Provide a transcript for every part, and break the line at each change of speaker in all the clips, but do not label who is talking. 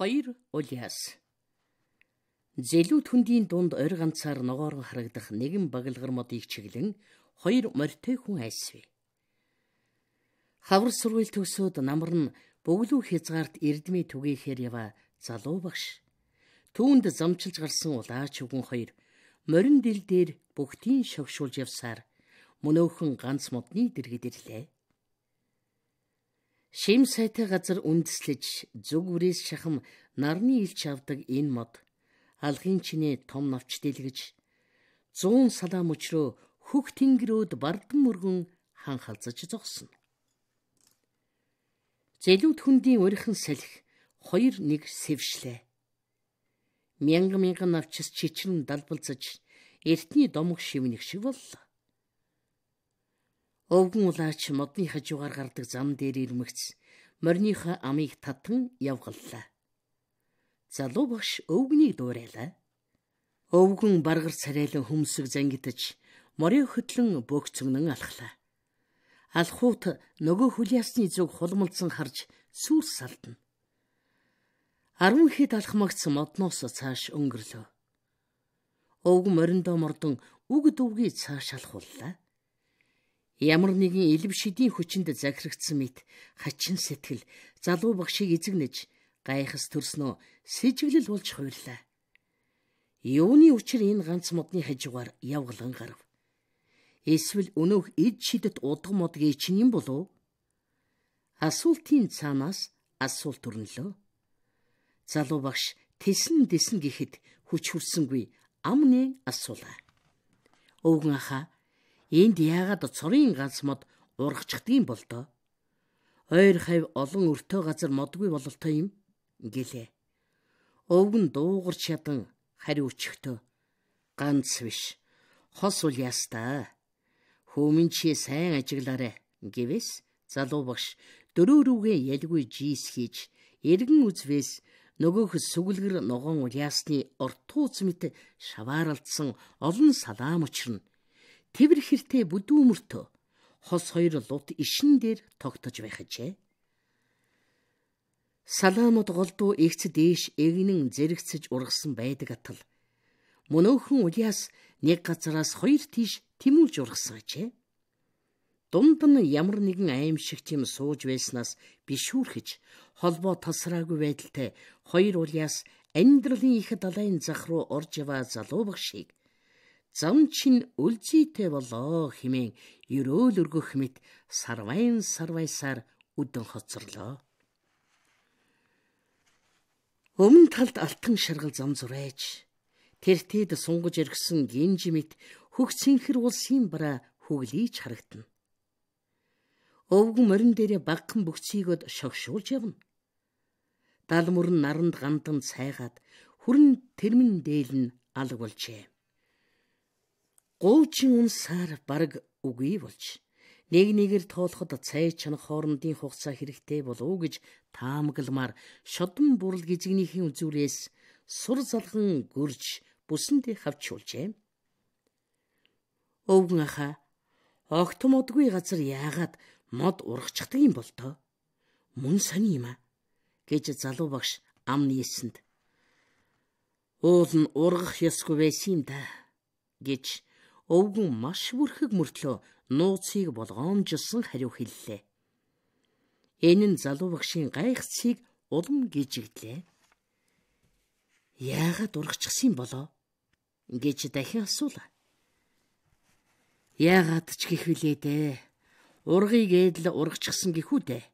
2 Улиас Зэлүү түндийн дунд ойр ганцаар ногоорн харагдах нэгэн баглгар модыг чиглэн хоёр морьтой хүн айсвэ. Хавар сургуйл төсөөд намар нь бөглүү хязгаарт эрдмээ түгээхээр ява залуу багш. Түүнд замчилж гарсан улаач үгэн хоёр морин дил дээр бүгтийн шогшуулж явсаар мөнөөхөн ганц модны дэргэд ирлээ. Шим сайтай газар үндэслэж зүг үрээс шахам нарны илч авдаг энэ мод алхын чинээ том навч дэлгэж 100 салам өчрөө хөх тэнгэрүүд бардан мөргөн хан халзаж зогсно. Зэлүүд хүндийн өрхөн салхи хоёр нэг сэвшлээ. Мянган мянган навчс чичрэн далбалзаж эртний домог шивнэх шиг боллоо. Овгөн улаач модны хажуугаар гардаг зам дээр ирмэгц морьныхоо амийг татан явгаллаа. Залуу багш өвгнийг дуурайлаа. Өвгөн баргар царайлан хөмсөг зангидаж морийн хөтлөн бөөгцөгнөн алхлаа. Алхуут нөгөө хүл ясны зүг хулмалцсан харж сүлс салдна. Арван хэд алхмагц модноос цааш өнгөрлөө. Өвгөн мориндоо мордон үг дүвгий цааш алхууллаа. Ямар нэгэн элв шидийн хүчинд захирагдсан мэт хачин сэтгэл залуу багшийг эзэгнэж гайхас төрснөө сэжиглэл болж хуйлаа. Юуны учир энэ ганц модны хажуугаар явглан гарав. Эсвэл өнөөх эд шидэт удга модгийн чинь юм болов? Асуултын цаанаас асуулт төрнөлөө. Залуу багш тэсэн дэсэн гэхэд хүч хүрсэнгүй амны асуулаа. Өвгөн ахаа Энд яагаад цорын ганц мод ургачдгийм бол доо? Ойр хав олон өртөө газар модгүй бололтой юм гэлээ. Өвгөн дуугарч чадан хариу өчгтөө ганц биш. Хос ул ястаа. Хөөмөн чи сайн ажиглаарэ гэвэс залуу багш дөрөө рүүгээ ялгүй жийс хийж эргэн үзвээс нөгөөх сүгэлгэр ногоон уляасны ортууц мэт шавааралдсан олон салаам учрна Тэвэр хэртэй бүдүүмөртөө хос хоёр лут ишин дээр тогтож байх ажээ. Салаамууд голдуу эгц дээш эгнэн зэрэгцэж ургасан байдаг атал. Мөнөөхөн Улиас нэг газараас хоёр тийш тэмүүлж ургасан ажээ. Дунд нь ямар нэгэн аимшиг юм сууж байснаас бишүүрхэж холбоо тасраагүй байдалтай хоёр Улиас амьдралын их далайн зах руу орж яваа залуу багшийг зам чин үлзийтэй болоо хэмээн ерөөл өргөх мэт сарвайн сарвайсаар үдэн хоцорлоо. Өмнө талд алтан шаргал зам зурайж тэр тэд сунгаж иргсэн гинж мэт хөх цэнхэр улсын бараа хөглийч харагдана. Өвгөн морин дээрээ багхан бөхцөйгөд шогшуулж явна. Далмүр нь наранд гандан цайгаад хүрн тэрмэн дээл нь алга болжээ гуучин үнсээр баг үгүй болж нэг нэгээр тоолоход цай чанах хоорондын хугацаа хэрэгтэй болов гэж таамагламар шодон бүрл гизгнийхээ үзүүлээс сур залхан гөрж бүсэндээ хавчулжээ. Өвгөн аха огт модгүй газар яагаад мод ургачдаг юм бол тоо? Мөн сони юм аа гэж залуу багш ам нийсэнд уул нь ургах ёсгүй байсан юм да гэж өвгөн маш бүрхэг мөртлөө нууцыг болгоомжилсан хариу хэллээ. Энэ нь залуу багшийн гайхцыг улам гжигдлээ. Яагаад ургачихсан болоо? гэж дахин асуулаа. Яагаад ч гих вүлээ дээ. Ургыг эдл ургачихсан гэх үү дээ.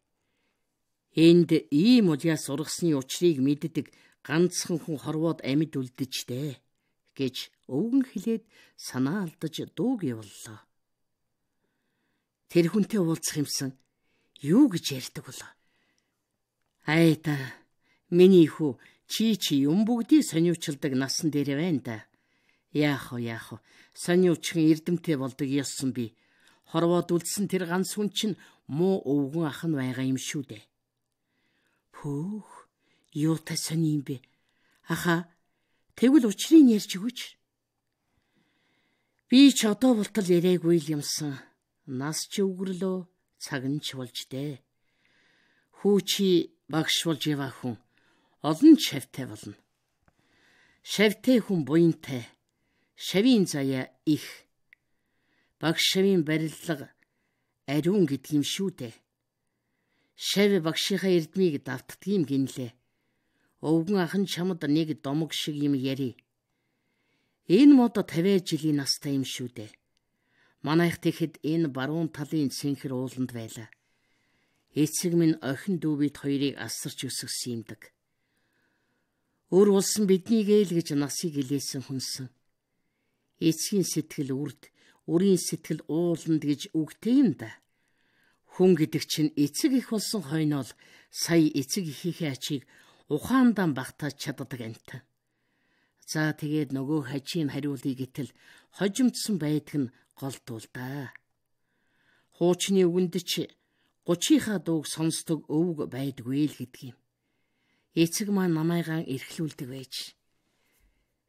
Энд ийм удяас ургасны учрыг мэддэг ганцхан хүн хорвоод амьд үлдэжтэй гэж өвгөн хилээд санаа алдаж дууг явууллаа. Тэр хүнтэй уулзах юмсан юу гэж ярьдаг болоо. Хай та миний хүү чи чи юм бүгдийг сониучилдаг насан дээр байна да. Яах вэ яах вэ? Сониучхан эрдэмтэй болдог ёссон би. Хорвоод үлдсэн тэр ганц хүн чинь муу өвгөн ах нь байгаа юм шүү дээ. Пөөх, юу та сони юм бэ? Аха Тэгвэл учрыг ярьж өгөөч. Би ч одоо болтол яриаггүй л юмсан. Нас ч өвгөрлөө, цаг нь ч болж дээ. Хүүчи багш болж яваа хүн олон шавтай болно. Шавтай хүн буянтай. Шавийн заяа их. Багш шавийн барилга ариун гэдэг юм шүү дээ. Шав багшийнхаа эрдмийг давтдаг юм гинлээ. Өвгөн ах нь чамд нэг домог шиг юм яри. Энэ мод 50 жилийн настай юм шүү дээ. Манайх тэгэхэд энэ баруун талын синхэр ууланд байлаа. Эцэг минь охин дүүбит хоёрыг асарч өсгсөн юмдаг. Өөр улсан биднийг ээл гэж насыг илээсэн хүнсэн. Эцгийн сэтгэл үрд, үрийн сэтгэл ууланд гэж үгтэй юм да. Хүн гэдэг чинь эцэг их болсон хойноол сая эцэг ихийнхээ ачийг ухаандан багтааж чаддаг амт. За тэгээд нөгөө хажийн хариулыг гэтэл хожимдсан байдаг нь гол туулдаа. Хуучны өвөндч 30-ийнхаа дууг сонсдог өвөг байдгүй л гэдгийг. Эцэг маань намайгаа эрхлүүлдэг байж.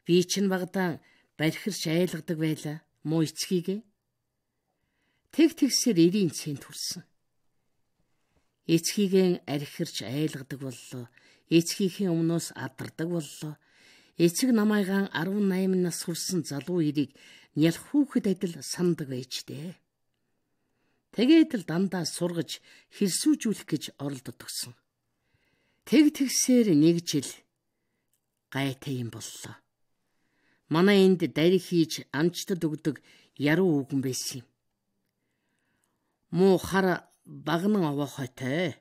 Би ч н багадаа бархирч айлгадаг байлаа. Муу эцгийгэ. Тэг тэгсээр эрийн цэнт хүрсэн. Эцгийгэн архирч айлгадаг боллоо эцгийнхээ өмнөөс алдардаг боллоо. Эцэг намайгаан 18 нас хүрсэн залуу ирийг нялх хүүхэд адил сандаг байж дээ. Тэгээд л дандаа сургаж хэрсүүжүүлэх гэж оролдод өгсөн. Тэг тэгсээр нэг жил гайтай юм боллоо. Манай энд дарь хийж амжтад өгдөг яруу үгэн байсан юм. Муу хара багнан овоо хойтой.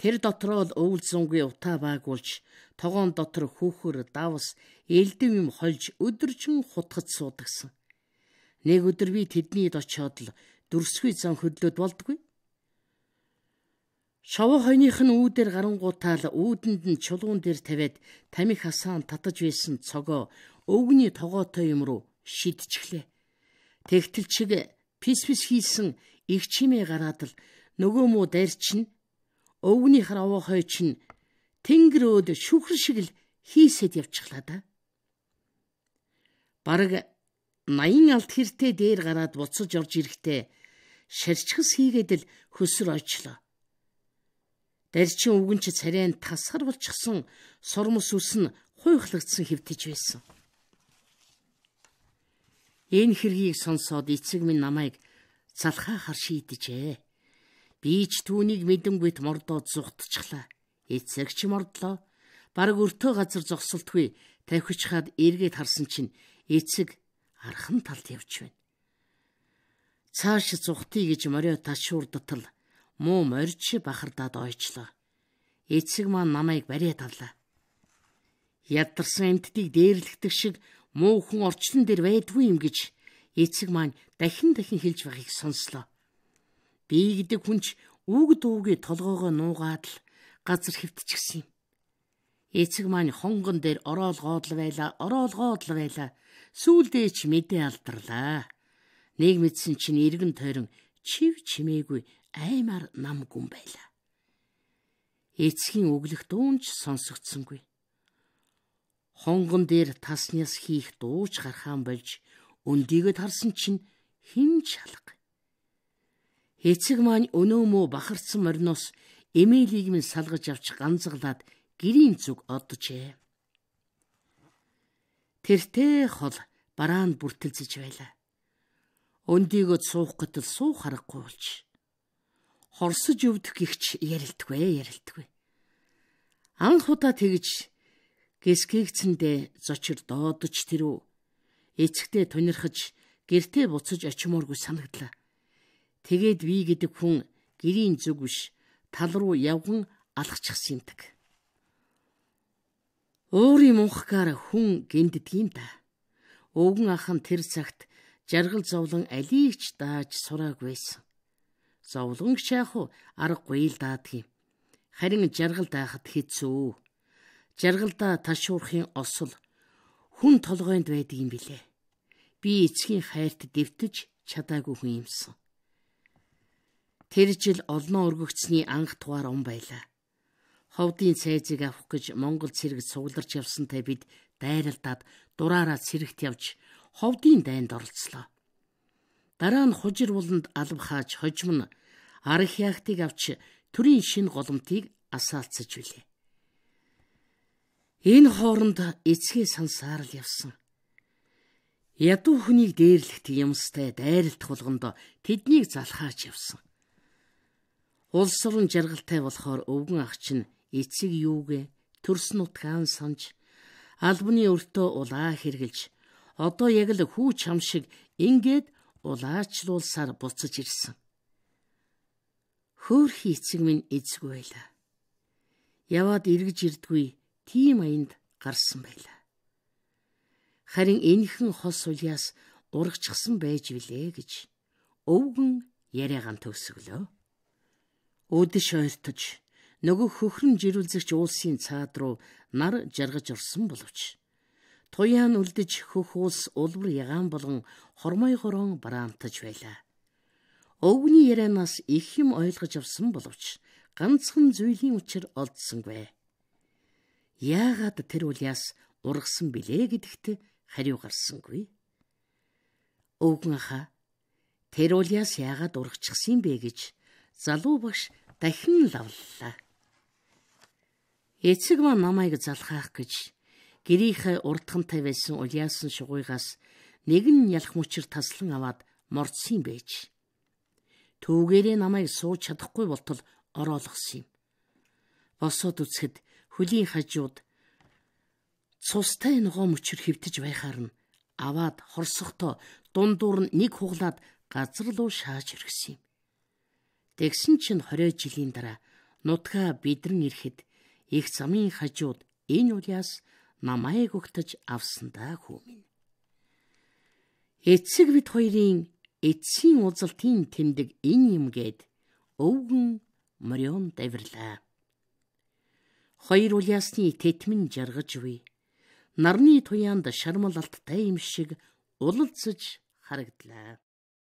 Тэр дотроо л өвөл зөнгүй утаа байгуулж, тогоон дотор хөөхөр давс элдэв юм хольж өдөржин хутгад суудагсан. Нэг өдөр би тэднийд очиод л дүрсгүй зан хөдлөд болдгүй. Шав хойных нь үүдээр гарангуутаа л үүдэнд нь чулуун дээр тавиад тамхи хасаан татаж байсан цогоо өвгний тогоотой юм руу шидчихлээ. Тэгтэл чиг пис пис хийсэн их чимээ гараад л нөгөө муу дайрчин өвгнийх равуу хой чинь тэнгэрөөд шүхр шиг л хийсэд явчихлаа да. Бараг 80 алт хэртээ дээр гараад буцаж орж ирэхдээ шарчхас хийгээд л хөсөр очлоо. Дарчин өвгөн чи царайнд тасгар болчихсон сурмас үс нь хуйхлагдсан хөвтөж байсан. Энэ хэргийг сонсоод эцэг минь намайг залхаахаар шийдэжээ. Би ч түүнийг мэдэнгүйт мордоод зүхтчихлаа. Эцэгч мордлоо. Бараг өртөө газар зогсолтгүй тавхиж хаад эргээд харсан чинь эцэг архан талд явж байна. Цааш зүхтий гэж морио ташуурдтал муу морьч бахардаад ойчлоо. Эцэг маань намайг бариад авлаа. Ядарсан эмтдийг дээрлэгдэх шиг муу хүн орчлон дээр байдгүй юм гэж эцэг маань дахин дахин хэлж байгааг сонслоо. Би гэдэг хүн ч үг дүүгээ толгоогоо нуугаад л газар хөвтчихсэн юм. Эцэг маань хонгон дээр ороолгоод л байла, ороолгоод л байла. Сүүлдээ ч мэдээ алдрлаа. Нэг мэдсэн чинь эргэн тойрон чив чимээгүй аймаар нам гүм байла. Эцгийн өглөх дуунч сонсогдсонгүй. Хонгон дээр таснаас хийх дууч гархаан болж өндийгөө тарсан чинь хин шалга. Эцэг маань өнөө мөө бахарцсан мориноос эмээлийг минь салгаж авч ганцглаад гэрийн зүг одожээ. Тэртээ хол бараанд бүртэлцэж байлаа. Өндийгөө суух гэтэл суух аргагүй болж. Хорсож өвдөх гихч ярилтгүй ярилтгүй. Анх удаа тэгж гисгийгцэндээ зочир доодож тэрүү. Эцэгтэй тунирхаж гэртээ буцаж очимооргүй санагдлаа Тэгээд би гэдэг хүн гэрийн зүг биш тал руу явган алхачихсан юмдаг. Өөрийн мунхгаар хүн гэмддэг юм да. Өвгөн ахын тэр цагт жаргал зовлон алийгч дааж сурааг байсан. Зовлон ч яах вэ? Аргагүй л даадаг юм. Харин жаргал даахад хэцүү. Жаргалдаа ташуурхын осол хүн толгойд байдаг юм билээ. Би эцгийн хайрт дэвтэж чадаагүй хүн юмсан. Тэр жил олноо өргөгдсөний анх тугаар ум байлаа. Ховдын цайзыг авах гэж Монгол цэрэгт сугларч явсантай бид дайралтаад дураараа цэрэгт явж ховдын дайнд оролцлоо. Дараа нь хужир буланд алба хааж хожим нь арх яахтыг авч төрийн шин голомтыг асаалцж билээ. Энэ хооронд эцгээ сансаар л явсан. Ядуу хүнийг дээрлэх юмстай дайралтх болгонд тэднийг залхаач явсан. Улсрын жаргалтай болохоор өвгөн ах чинь эцэг юугэ төрс нутгаан санж албаны өртөө улаа хэрглэж одоо яг л хүү чам шиг ингээд улаачлуулсаар буцаж ирсэн. Хөөхи эцэг минь эзгүй байла. Яваад эргэж ирдгүй тийм аянд гарсан байла. Харин энхэн хос ульяас урагчсан байж билээ гэж өвгөн яриагаан төгсгөлөө. Өдөш ойртож нөгөө хөхрөн жирүүлзэгч уулсын цаад руу нар жаргаж орсон боловч туяан үлдэж хөх уулс улбар ягаан болгон хормой горон бараамтаж байлаа. Өвгний ярианаас их юм ойлгож авсан боловч ганцхан зүйлийн учир олдсонгүй. Яагаад тэр улиас ургасан билээ гэдэгт хариу гарсангүй. Өвгөн хаа тэр улиас яагаад ургачихсан бэ гэж залуу багш дахин лавллаа. Эцэг маань намайг залхаах гэж гэрийнхээ урдхантай байсан уяасан шугуйгаас нэгэн ялх мөчөр таслан аваад мордсон байж. Төвгээрээ намайг сууж чадахгүй болтол ороолгосон юм. Босоод үцхэд хөлийн хажууд цустай ногоо мөчөр хөвтөж байхаар нь аваад хорсохдоо дундуур нь нэг хуглаад газар руу шааж иргэсэн юм. Тэгсэн чинь 20 жилийн дараа нутгаа бидрэн ирэхэд их замын хажууд энэ уяас намайг өгтөж авсандаа хүмүн. Эцэг бид хоёрын эцсийн узалтын тэмдэг энэ юм гээд өвгөн Марион давирлаа. Хоёр уляасны тэтмэн жаргаж үе. Нарны туяанд шармал алттай юм шиг улалцж харагдлаа.